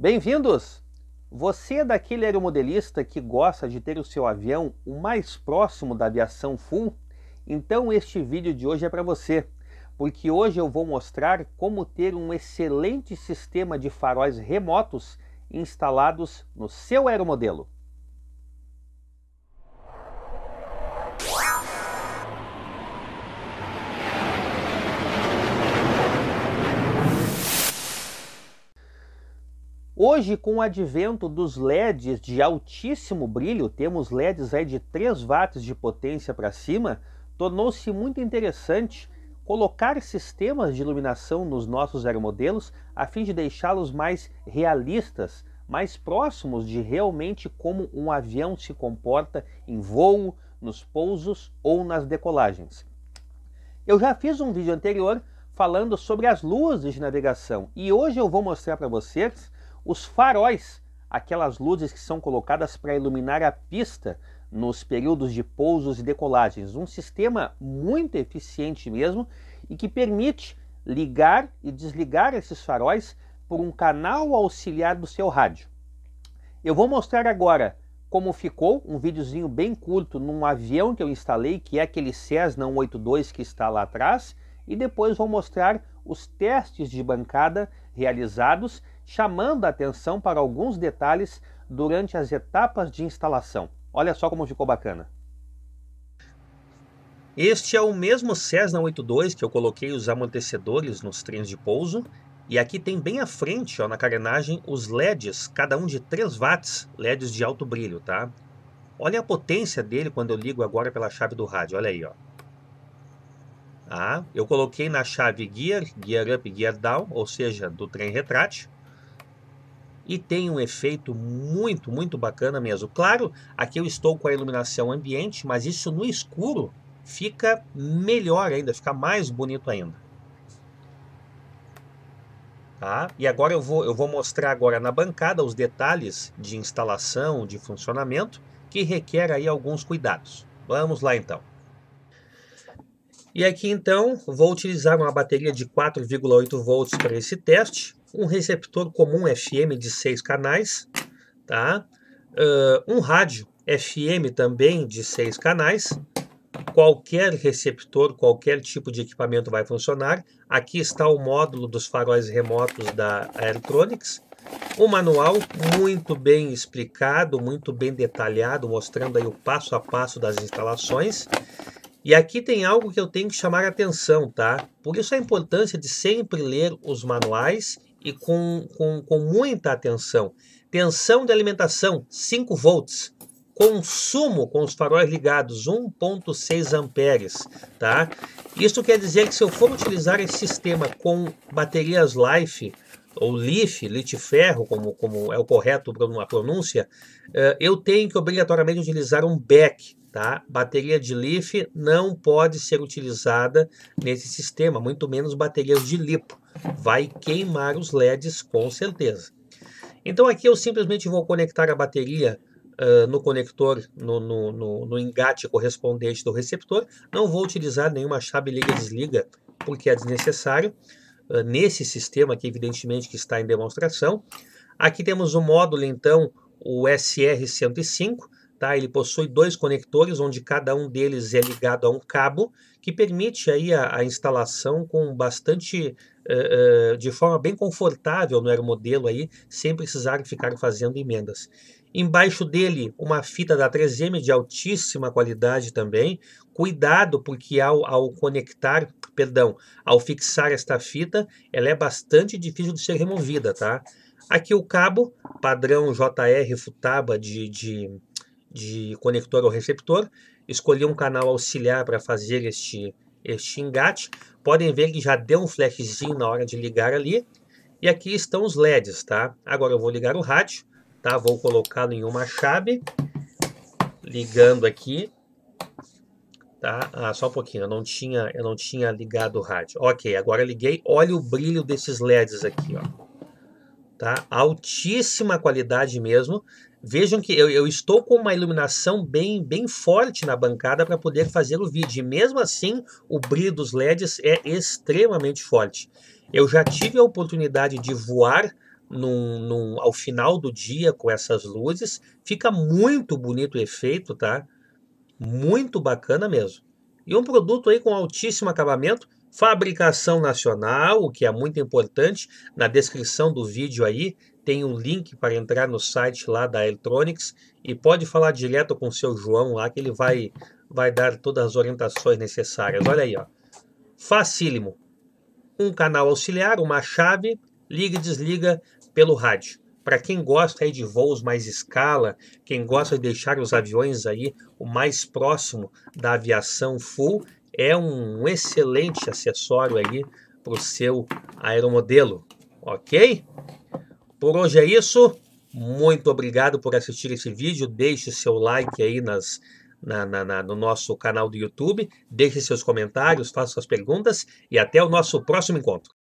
Bem-vindos! Você é daquele aeromodelista que gosta de ter o seu avião o mais próximo da aviação full? Então este vídeo de hoje é para você, porque hoje eu vou mostrar como ter um excelente sistema de faróis remotos instalados no seu aeromodelo. Hoje, com o advento dos LEDs de altíssimo brilho, temos LEDs aí de 3 watts de potência para cima, tornou-se muito interessante colocar sistemas de iluminação nos nossos aeromodelos a fim de deixá-los mais realistas, mais próximos de realmente como um avião se comporta em voo, nos pousos ou nas decolagens. Eu já fiz um vídeo anterior falando sobre as luzes de navegação e hoje eu vou mostrar para vocês os faróis, aquelas luzes que são colocadas para iluminar a pista nos períodos de pousos e decolagens. Um sistema muito eficiente mesmo e que permite ligar e desligar esses faróis por um canal auxiliar do seu rádio. Eu vou mostrar agora como ficou um videozinho bem curto num avião que eu instalei, que é aquele Cessna 182 que está lá atrás, e depois vou mostrar os testes de bancada realizados, chamando a atenção para alguns detalhes durante as etapas de instalação. Olha só como ficou bacana. Este é o mesmo Cessna 82 que eu coloquei os amortecedores nos trens de pouso. E aqui tem bem à frente, ó, na carenagem, os LEDs, cada um de 3 watts, LEDs de alto brilho, tá? Olha a potência dele quando eu ligo agora pela chave do rádio, olha aí, ó. Tá? Eu coloquei na chave Gear, Gear Up, Gear Down, ou seja, do trem retrátil. E tem um efeito muito, muito bacana mesmo. Claro, aqui eu estou com a iluminação ambiente, mas isso no escuro fica melhor ainda, fica mais bonito ainda. Tá? E agora eu vou, eu vou mostrar agora na bancada os detalhes de instalação, de funcionamento, que requer aí alguns cuidados. Vamos lá então. E aqui então vou utilizar uma bateria de 4,8 volts para esse teste, um receptor comum FM de 6 canais, tá? Uh, um rádio FM também de 6 canais, qualquer receptor, qualquer tipo de equipamento vai funcionar. Aqui está o módulo dos faróis remotos da Aerotronics, O um manual muito bem explicado, muito bem detalhado, mostrando aí o passo a passo das instalações. E aqui tem algo que eu tenho que chamar atenção, tá? Por isso é a importância de sempre ler os manuais e com, com, com muita atenção. Tensão de alimentação, 5 volts. Consumo com os faróis ligados, 1.6 amperes, tá? Isso quer dizer que se eu for utilizar esse sistema com baterias Life, ou LIF, Ferro, como, como é o correto a pronúncia, eh, eu tenho que obrigatoriamente utilizar um BEC, Tá? Bateria de lítio não pode ser utilizada nesse sistema, muito menos baterias de lipo. Vai queimar os LEDs com certeza. Então aqui eu simplesmente vou conectar a bateria uh, no conector, no, no, no, no, engate correspondente do receptor. Não vou utilizar nenhuma chave liga-desliga, porque é desnecessário. Uh, nesse sistema aqui, evidentemente, que está em demonstração. Aqui temos o módulo, então, o SR105, Tá? Ele possui dois conectores, onde cada um deles é ligado a um cabo, que permite aí a, a instalação com bastante, uh, uh, de forma bem confortável no modelo aí, sem precisar ficar fazendo emendas. Embaixo dele, uma fita da 3M de altíssima qualidade também. Cuidado, porque ao, ao conectar, perdão, ao fixar esta fita, ela é bastante difícil de ser removida, tá? Aqui o cabo, padrão JR Futaba de, de de conector ou receptor, escolhi um canal auxiliar para fazer este, este engate. Podem ver que já deu um flashzinho na hora de ligar ali. E aqui estão os LEDs, tá? Agora eu vou ligar o rádio, tá? Vou colocá-lo em uma chave, ligando aqui, tá? Ah, só um pouquinho, eu não tinha, eu não tinha ligado o rádio. Ok, agora liguei. Olha o brilho desses LEDs aqui, ó tá? Altíssima qualidade mesmo. Vejam que eu, eu, estou com uma iluminação bem, bem forte na bancada para poder fazer o vídeo. E mesmo assim, o brilho dos LEDs é extremamente forte. Eu já tive a oportunidade de voar num, num, ao final do dia com essas luzes. Fica muito bonito o efeito, tá? Muito bacana mesmo. E um produto aí com altíssimo acabamento Fabricação nacional, o que é muito importante. Na descrição do vídeo aí tem um link para entrar no site lá da Electronics e pode falar direto com o seu João lá que ele vai, vai dar todas as orientações necessárias. Olha aí, ó. Facílimo. Um canal auxiliar, uma chave, liga e desliga pelo rádio para quem gosta aí de voos mais escala, quem gosta de deixar os aviões aí o mais próximo da aviação full, é um excelente acessório aí para o seu aeromodelo, ok? Por hoje é isso. Muito obrigado por assistir esse vídeo. Deixe seu like aí nas, na, na, na, no nosso canal do YouTube. Deixe seus comentários, faça suas perguntas e até o nosso próximo encontro.